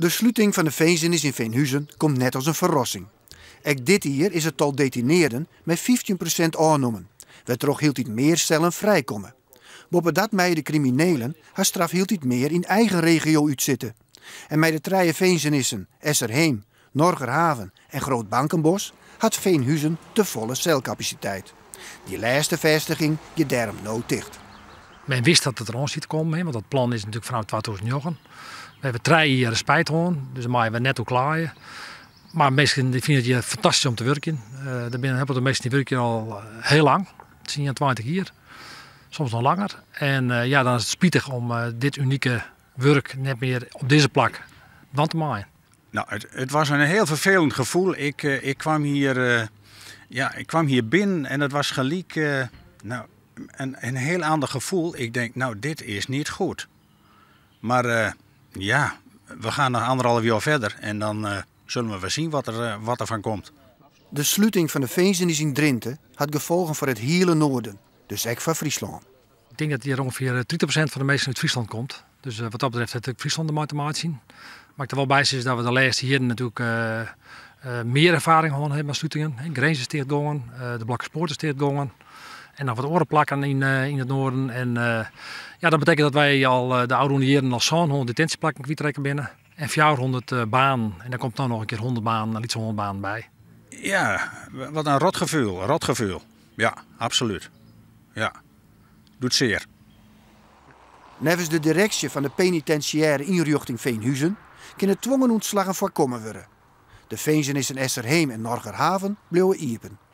De sluiting van de veenzinnis in Veenhuizen komt net als een verrassing. Ook dit jaar is het tot detineerden met 15% aannummen. We troch hield iets meer cellen vrijkomen. Boppen dat mij de criminelen haar straf hield het meer in eigen regio uitzitten. En bij de treien veenzenissen, Esserheem, Norgerhaven en Groot Bankenbos had Veenhuizen de volle celcapaciteit. Die laatste vestiging je derm nood dicht. Men wist dat het er ons ziet komen, want dat plan is natuurlijk vanaf 2009. We hebben drie jaar spijt gewoon, dus dan maaien we net ook klaaien. Maar mensen vinden het fantastisch om te werken. Uh, daar hebben de meesten die werken al eh, heel lang, 10 jaar, 20 jaar. Soms nog langer. En eh, ja, dan is het spietig om dit unieke werk net meer op deze plak dan te maaien. Nou, het, het, was een heel vervelend gevoel. Ik, ik, kwam, hier, ja, ik kwam hier binnen en het was gelijk... nou, een, een heel ander gevoel. Ik denk, nou, dit is niet goed. Maar eh, ja, we gaan nog anderhalf jaar verder en dan eh, zullen we wel zien wat er, eh, wat van komt. De sluiting van de is in Drenthe had gevolgen voor het hele noorden, dus ook voor Friesland. Ik denk dat hier ongeveer 30% van de mensen uit Friesland komt. Dus wat dat betreft heeft het Friesland er maar te zien. Maar ik er wel bij is dat we de laatste hier natuurlijk meer ervaring hebben met sluitingen. Grenzen is dichtgegaan, de Blakke Spoort is en dan wat orenplakken in, eh, in het noorden. En eh, ja, dat betekent dat wij al eh, de oude jaren al zo'n 100 detentieplakken kwijtrekken binnen. En 400 baan. En daar komt dan nou nog een keer 100 baan, iets 100 baan bij. Ja, wat een rotgevoel. Rotgevoel. Ja, absoluut. Ja, doet zeer. Nevens de directie van de penitentiaire inrichting Veenhuizen kunnen dwongen ontslagen voorkomen worden. De Veenzen is in Esserheem en Norgerhaven bleven iepen.